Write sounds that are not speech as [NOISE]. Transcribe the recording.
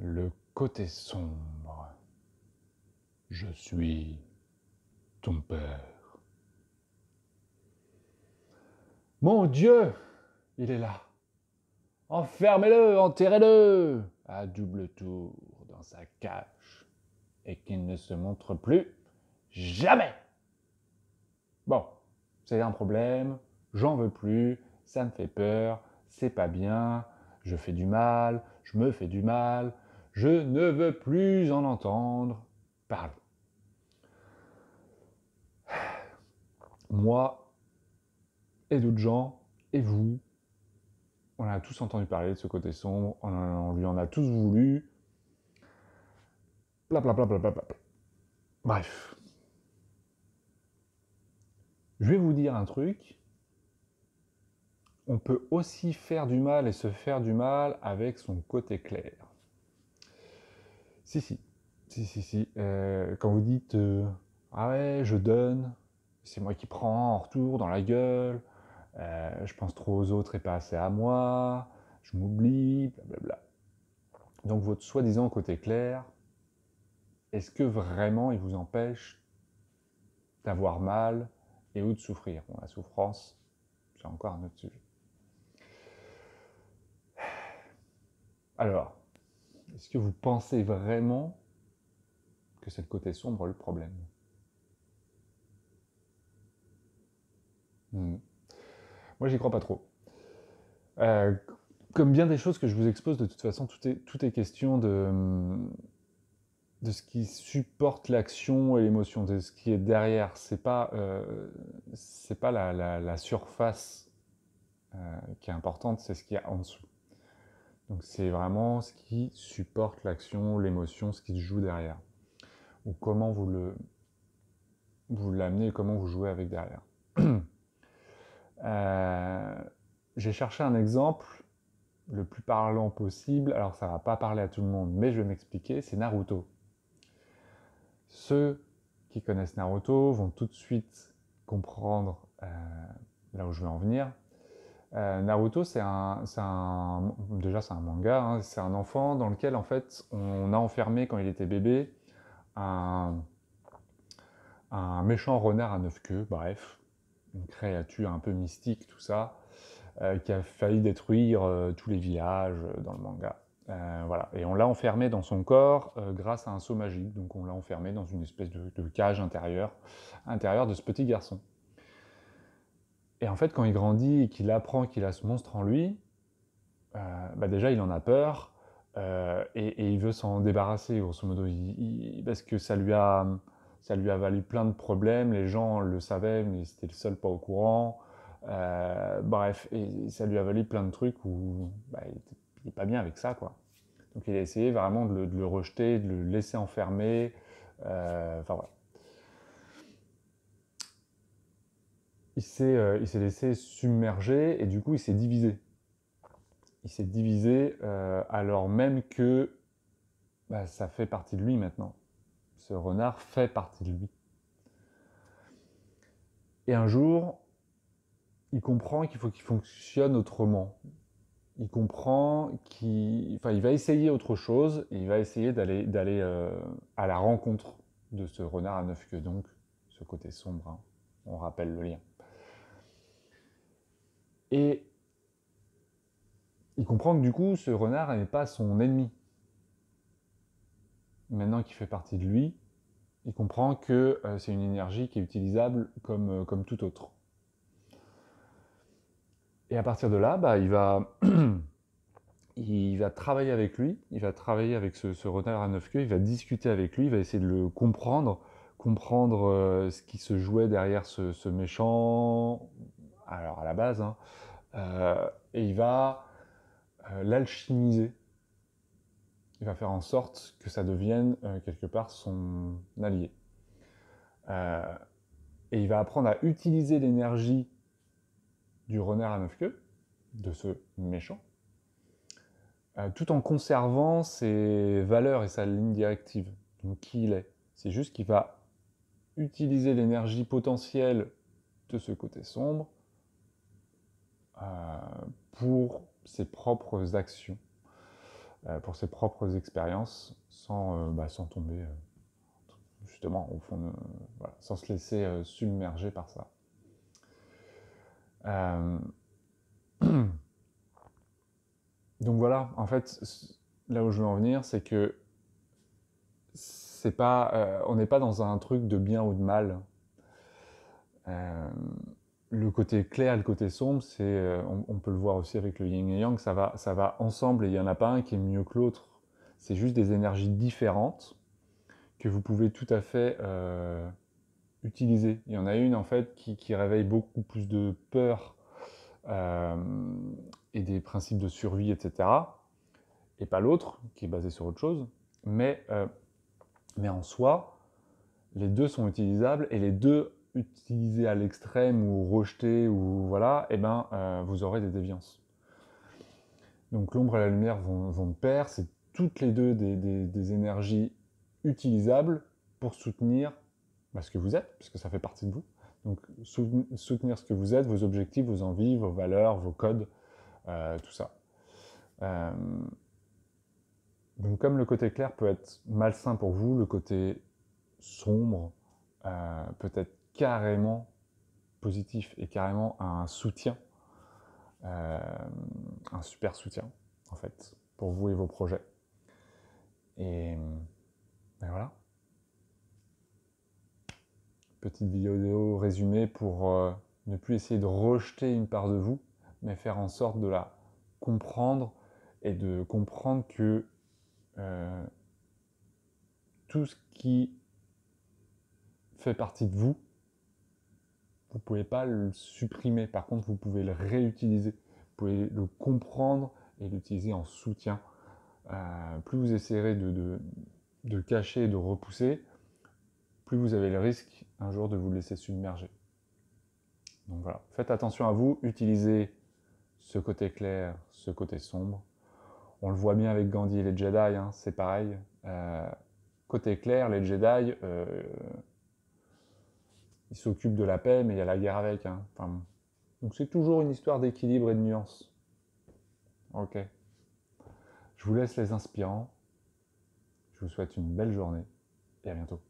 le côté sombre. Je suis ton Père. Mon Dieu, il est là. Enfermez-le, enterrez-le à double tour dans sa cage et qu'il ne se montre plus jamais. Bon, c'est un problème, j'en veux plus, ça me fait peur, c'est pas bien, je fais du mal, je me fais du mal, je ne veux plus en entendre parler. Moi et d'autres gens, et vous, on a tous entendu parler de ce côté sombre, on, lui en a tous voulu. Bla Bref. Je vais vous dire un truc. On peut aussi faire du mal et se faire du mal avec son côté clair. Si, si. Si, si, si. Euh, quand vous dites euh, Ah ouais, je donne, c'est moi qui prends en retour dans la gueule, euh, je pense trop aux autres et pas assez à moi, je m'oublie, blablabla. Donc votre soi-disant côté clair, est-ce que vraiment il vous empêche d'avoir mal et ou de souffrir La souffrance, c'est encore un autre sujet. Alors, est-ce que vous pensez vraiment que c'est le côté sombre le problème hmm. Moi, j'y crois pas trop. Euh, comme bien des choses que je vous expose, de toute façon, tout est, tout est question de, hmm, de ce qui supporte l'action et l'émotion, de ce qui est derrière. C'est pas, euh, pas la, surface euh, qui est importante, c'est ce qu'il y a en dessous. Donc c'est vraiment ce qui supporte l'action, l'émotion, ce qui se joue derrière. Ou comment vous le vous l'amenez et comment vous jouez avec derrière. [CLEARS THROAT] Euh, j'ai cherché un exemple le plus parlant possible. Alors ça va pas parler à tout le monde, mais je vais m'expliquer. C'est Naruto. Ceux qui connaissent Naruto vont tout de suite comprendre euh, là où je veux en venir. Euh, Naruto, c'est un, déjà c'est un manga, hein, c'est un enfant dans lequel en fait on a enfermé quand il était bébé un, méchant renard à neuf queues, bref, une créature un peu mystique, tout ça, euh, qui a failli détruire euh, tous les villages dans le manga. voilà, et on l'a enfermé dans son corps grâce à un seau magique, donc on l'a enfermé dans une espèce de, de cage intérieure, intérieure de ce petit garçon. Et en fait, quand il grandit et qu'il apprend qu'il a ce monstre en lui, euh, bah déjà, il en a peur euh, et, il veut s'en débarrasser, grosso modo, parce que ça lui, a, ça lui a valu plein de problèmes. Les gens le savaient, mais c'était le seul pas au courant. Euh, bref, ça lui a valu plein de trucs où bah, il n'est pas bien avec ça, quoi. Donc, il a essayé vraiment de le, rejeter, de le laisser enfermer. Enfin, voilà. Ouais. Euh, il s'est laissé submerger et du coup il s'est divisé. Il s'est divisé euh, alors même que bah, ça fait partie de lui maintenant. Ce renard fait partie de lui. Et un jour, il comprend qu'il faut qu'il fonctionne autrement. Il comprend qu'il va essayer autre chose et il va essayer d'aller euh, à la rencontre de ce renard à neuf queues, donc ce côté sombre. Hein. On rappelle le lien. Et il comprend que du coup, ce renard n'est pas son ennemi. Maintenant qu'il fait partie de lui, il comprend que euh, c'est une énergie qui est utilisable comme, euh, comme tout autre. Et à partir de là, bah, il, va [CLEARS THROAT] il va travailler avec lui, il va travailler avec ce, renard à neuf queues, il va discuter avec lui, il va essayer de le comprendre, comprendre euh, ce qui se jouait derrière ce méchant, alors à la base, hein, euh, et il va euh, l'alchimiser. Il va faire en sorte que ça devienne euh, quelque part son allié. et il va apprendre à utiliser l'énergie du renard à neuf queues, de ce méchant, tout en conservant ses valeurs et sa ligne directive, donc qui il est. C'est juste qu'il va utiliser l'énergie potentielle de ce côté sombre euh, pour ses propres actions, euh, pour ses propres expériences, sans, euh, bah, sans tomber justement au fond, sans se laisser submerger par ça. [CLEARS THROAT] Donc voilà, en fait, là où je veux en venir, c'est que c'est pas, on n'est pas dans un truc de bien ou de mal le côté clair et le côté sombre, c'est, euh, on, peut le voir aussi avec le yin et yang, ça va, ça va ensemble et il n'y en a pas un qui est mieux que l'autre. C'est juste des énergies différentes que vous pouvez tout à fait euh, utiliser. Il y en a une en fait qui, réveille beaucoup plus de peur euh, et des principes de survie, etc. Et pas l'autre qui est basé sur autre chose. Mais, mais en soi, les deux sont utilisables et les deux utilisé à l'extrême ou rejeté ou voilà, eh ben, euh, vous aurez des déviances. Donc l'ombre et la lumière vont, pair, c'est toutes les deux des, énergies utilisables pour soutenir bah, ce que vous êtes, puisque ça fait partie de vous. Donc soutenir ce que vous êtes, vos objectifs, vos envies, vos valeurs, vos codes, euh, tout ça. Euh, donc comme le côté clair peut être malsain pour vous, le côté sombre peut être carrément positif et carrément un soutien, euh, un super soutien en fait, pour vous et vos projets. Et ben voilà. Petite vidéo résumée pour euh, ne plus essayer de rejeter une part de vous, mais faire en sorte de la comprendre et de comprendre que euh, tout ce qui fait partie de vous vous ne pouvez pas le supprimer. Par contre, vous pouvez le réutiliser. Vous pouvez le comprendre et l'utiliser en soutien. Euh, plus vous essayerez de, de, cacher, de repousser, plus vous avez le risque un jour de vous laisser submerger. Donc voilà, faites attention à vous, utilisez ce côté clair, ce côté sombre. On le voit bien avec Gandhi et les Jedi, hein. c'est pareil. Euh, côté clair, les Jedi, euh, il s'occupe de la paix, mais il y a la guerre avec. Hein. Enfin, donc c'est toujours une histoire d'équilibre et de nuance. Ok. Je vous laisse les inspirants. Je vous souhaite une belle journée et à bientôt.